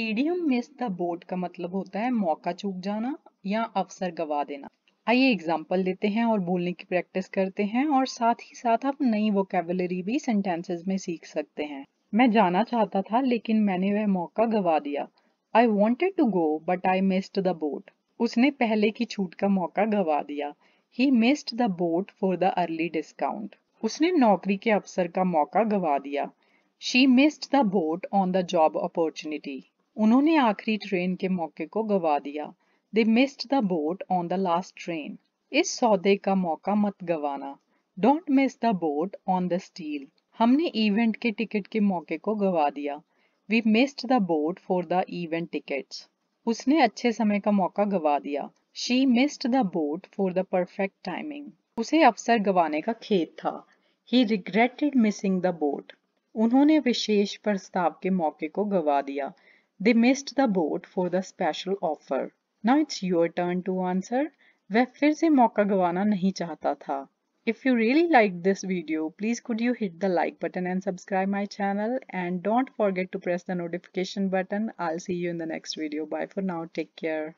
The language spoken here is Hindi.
ईडियम मिस द बोट का मतलब होता है मौका चूक जाना या अवसर गवा देना आइए एग्जाम्पल देते हैं और बोलने की प्रैक्टिस करते हैं और साथ ही साथ आप नई वोकेबलरी भी सेंटेंसेस में सीख सकते हैं मैं जाना चाहता था लेकिन मैंने वह मौका गवा दिया I wanted to go but I missed the boat उसने पहले की छूट का मौका गवा दिया ही missed the boat for the early discount उसने नौकरी के अवसर का मौका गवा दिया she missed the boat on the job opportunity उन्होंने आखिरी ट्रेन के मौके को गवा दिया they missed the boat on the last train इस सौदे का मौका मत गवाना don't miss the boat on the steal हमने इवेंट के टिकट के मौके को गवा दिया we missed the boat for the event tickets उसने अच्छे समय का मौका गवा दिया she missed the boat for the perfect timing उसे अवसर गवाने का खेद था he regretted missing the boat उन्होंने विशेष प्रस्ताव के मौके को गवा दिया They missed the boat for the special offer. Now it's your turn to answer. वह फिर से मौका गवाना नहीं चाहता था If you really liked this video, please could you hit the like button and subscribe my channel and don't forget to press the notification button. I'll see you in the next video. Bye for now. Take care.